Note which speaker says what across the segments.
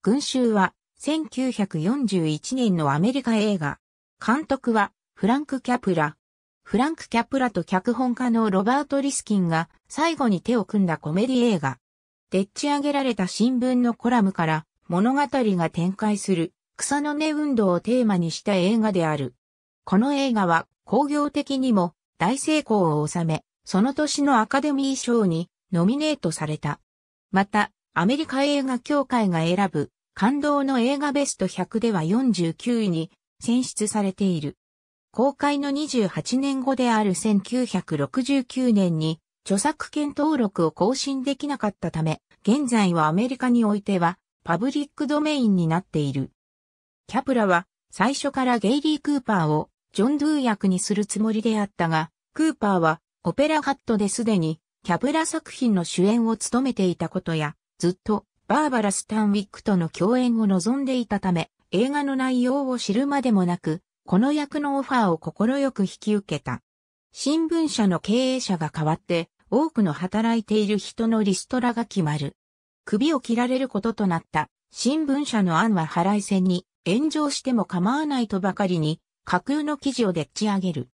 Speaker 1: 群衆は1941年のアメリカ映画。監督はフランク・キャプラ。フランク・キャプラと脚本家のロバート・リスキンが最後に手を組んだコメディ映画。でっち上げられた新聞のコラムから物語が展開する草の根運動をテーマにした映画である。この映画は工業的にも大成功を収め、その年のアカデミー賞にノミネートされた。また、アメリカ映画協会が選ぶ感動の映画ベスト100では49位に選出されている。公開の28年後である1969年に著作権登録を更新できなかったため、現在はアメリカにおいてはパブリックドメインになっている。キャプラは最初からゲイリー・クーパーをジョン・ドゥー役にするつもりであったが、クーパーはオペラハットですでにキャプラ作品の主演を務めていたことや、ずっとバーバラ・スタンウィックとの共演を望んでいたため、映画の内容を知るまでもなく、この役のオファーを快く引き受けた。新聞社の経営者が変わって、多くの働いている人のリストラが決まる。首を切られることとなった新聞社の案は払い線に炎上しても構わないとばかりに架空の記事をでっち上げる。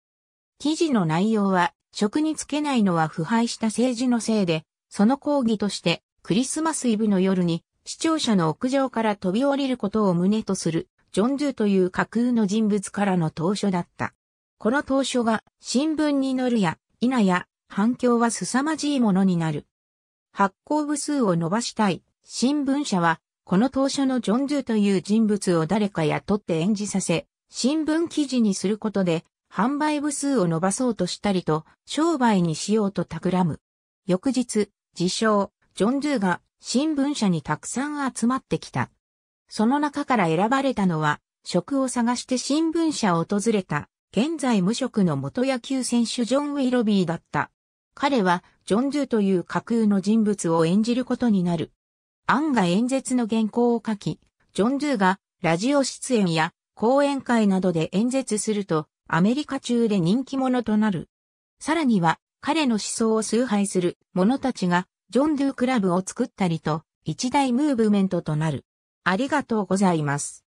Speaker 1: 記事の内容は職につけないのは腐敗した政治のせいで、その抗議としてクリスマスイブの夜に、視聴者の屋上から飛び降りることを旨とする、ジョン・ドゥという架空の人物からの投書だった。この投書が新聞に載るや、否や、反響は凄まじいものになる。発行部数を伸ばしたい、新聞社は、この投書のジョン・ドゥという人物を誰か雇って演じさせ、新聞記事にすることで、販売部数を伸ばそうとしたりと、商売にしようと企む。翌日、自称、ジョン・ドゥが新聞社にたくさん集まってきた。その中から選ばれたのは、職を探して新聞社を訪れた、現在無職の元野球選手ジョン・ウィロビーだった。彼は、ジョン・ドゥという架空の人物を演じることになる。アンが演説の原稿を書き、ジョン・ドゥがラジオ出演や講演会などで演説すると、アメリカ中で人気者となる。さらには、彼の思想を崇拝する者たちがジョンドゥクラブを作ったりと、一大ムーブメントとなる。ありがとうございます。